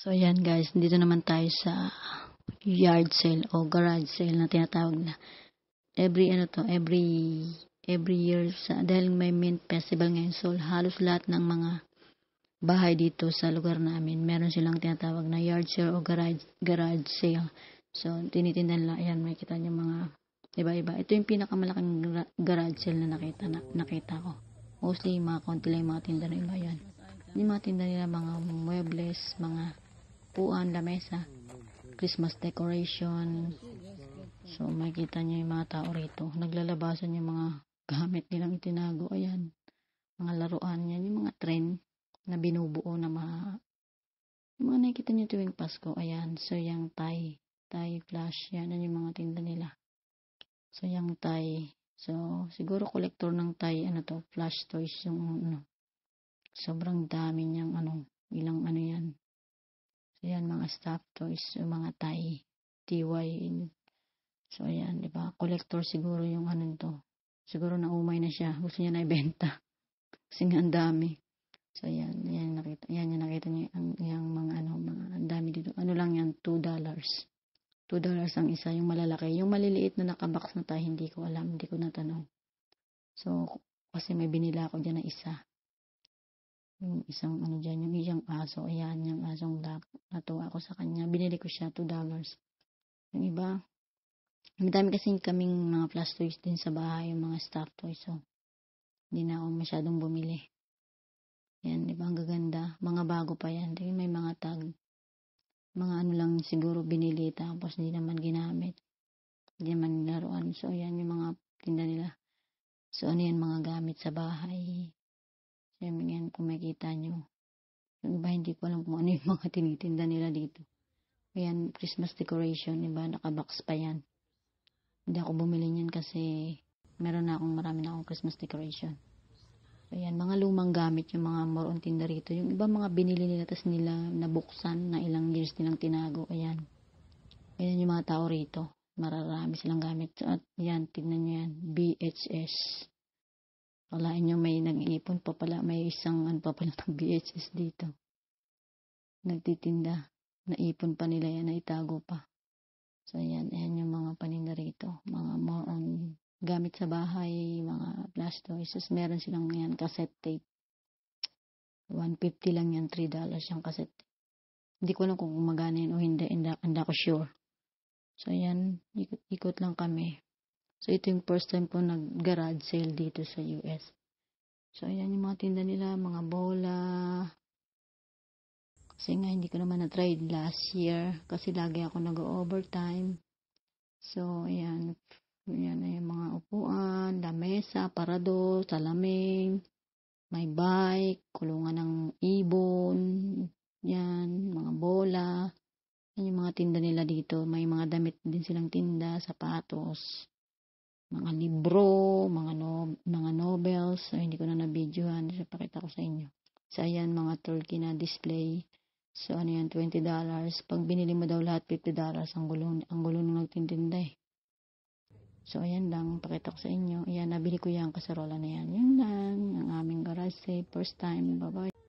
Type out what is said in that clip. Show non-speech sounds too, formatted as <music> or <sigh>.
So, ayan guys, dito naman tayo sa yard sale o garage sale na tinatawag na. Every ano to, every every year sa dahil may mint festival ngayon. So, halos lahat ng mga bahay dito sa lugar namin, meron silang tinatawag na yard sale o garage garage sale. So, tinitindan lang. Ayan, may kita niyo mga iba-iba. Ito yung pinakamalaking garage sale na nakita, na, nakita ko. Mostly, mga konti lang yung mga tinda iba yan. Yung mga tinda nila, mga muebles, mga upuan, lamesa, Christmas decoration. So, makita nyo yung mga tao rito. Naglalabasan yung mga gamit nilang itinago. Ayan, mga laruan yan, yung mga trend na binubuo na mga yung mga nakikita nyo tuwing Pasko, ayan, so yung Thai, Thai flash, yan, yan yung mga tinda nila. So, yung Thai, so, siguro collector ng Thai, ano to, flash toys, yung, ano, sobrang dami niyang, ano, ilang, ano yan, So, yan mga staff is yung mga tie, TY. So, ayan, di ba? Collector siguro yung ano to. Siguro naumay na siya. Gusto niya na ibenta. <laughs> Kasi nga ang dami. So, ayan, ayan, nakita, ayan, yung nakita niyo ang, yung mga ano, mga, ang dami dito. Ano lang yan, 2 dollars. 2 dollars ang isa, yung malalaki. Yung maliliit na nakabox na tayo, hindi ko alam, hindi ko natanong. So, kasi may binila ako dyan na isa yung isang ano dyan, yung isang aso, ayan, yung asong duck, natuwa ako sa kanya, binili ko siya, 2 dollars. Yung iba, madami kasi kaming mga plus toys din sa bahay, yung mga stuff toys, so, oh. hindi na ako masyadong bumili. Yan, di ba, ang gaganda, mga bago pa yan, di may mga tag, mga ano lang siguro binili, tapos hindi naman ginamit, hindi naman laruan, so, yan yung mga tinda nila. So, ano yan, mga gamit sa bahay, sabi nga, kung makikita nyo. Yung iba, hindi ko alam kung ano yung <laughs> mga tinitinda nila dito. Ayan, Christmas decoration, iba, nakabox pa yan. Hindi ako bumili niyan kasi meron na akong marami na akong Christmas decoration. Ayan, mga lumang gamit yung mga more on tinda rito. Yung iba mga binili nila tas nila nabuksan na ilang years nilang tinago. Ayan. Ayan yung mga tao rito. Mararami silang gamit. At yan, tignan nyo yan. BHS. Akalain nyo may nag-iipon pa pala, may isang ano pa pala ng VHS dito. Nagtitinda. Naipon pa nila yan, naitago pa. So, ayan. ayan yung mga paninda rito. Mga more on gamit sa bahay, mga flash toys. meron silang yan, cassette tape. 150 lang yan, 3 dollars yung cassette Hindi ko alam kung gumagana yan o hindi, hindi, ako sure. So, ayan. ikot-ikot lang kami. So, ito yung first time ko nag-garage sale dito sa US. So, ayan yung mga tinda nila, mga bola. Kasi nga, hindi ko naman na-try last year. Kasi lagi ako nag-overtime. So, ayan. Ayan na yung mga upuan, lamesa, parador, salaming, may bike, kulungan ng ibon, yan, mga bola. Yan yung mga tinda nila dito. May mga damit din silang tinda, sapatos mga libro, mga, no, mga novels. So, hindi ko na na-videohan. So, pakita ko sa inyo. So, ayan, mga turkey na display. So, ano yan, $20. Pag binili mo daw lahat, $50 ang gulo, ang gulo nung nagtintinda eh. So, ayan lang, pakita ko sa inyo. Ayan, nabili ko yan, kasarola na yan. Yun lang, ang aming garage sale, eh, first time. Bye-bye.